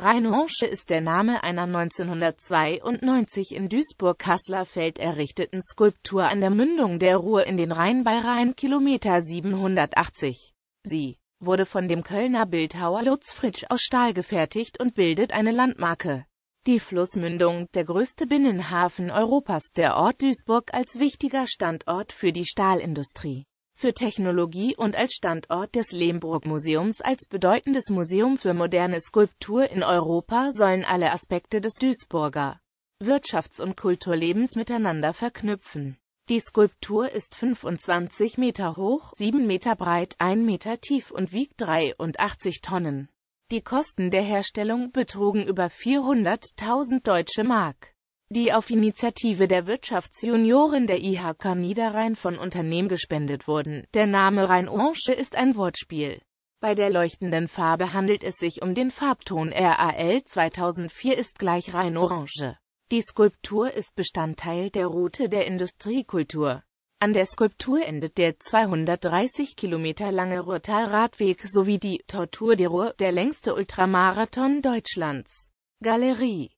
Rheinhorsche ist der Name einer 1992 in Duisburg-Kasselerfeld errichteten Skulptur an der Mündung der Ruhr in den Rhein bei Rhein Kilometer 780. Sie wurde von dem Kölner Bildhauer Lutz Fritsch aus Stahl gefertigt und bildet eine Landmarke. Die Flussmündung, der größte Binnenhafen Europas, der Ort Duisburg als wichtiger Standort für die Stahlindustrie für Technologie und als Standort des Lehmburg-Museums als bedeutendes Museum für moderne Skulptur in Europa sollen alle Aspekte des Duisburger Wirtschafts- und Kulturlebens miteinander verknüpfen. Die Skulptur ist 25 Meter hoch, 7 Meter breit, 1 Meter tief und wiegt 83 Tonnen. Die Kosten der Herstellung betrugen über 400.000 deutsche Mark die auf Initiative der Wirtschaftsjunioren der IHK Niederrhein von Unternehmen gespendet wurden. Der Name Rhein-Orange ist ein Wortspiel. Bei der leuchtenden Farbe handelt es sich um den Farbton RAL 2004 ist gleich Rhein-Orange. Die Skulptur ist Bestandteil der Route der Industriekultur. An der Skulptur endet der 230 Kilometer lange Ruhrtal-Radweg sowie die Tortur de Ruhr, der längste Ultramarathon Deutschlands. Galerie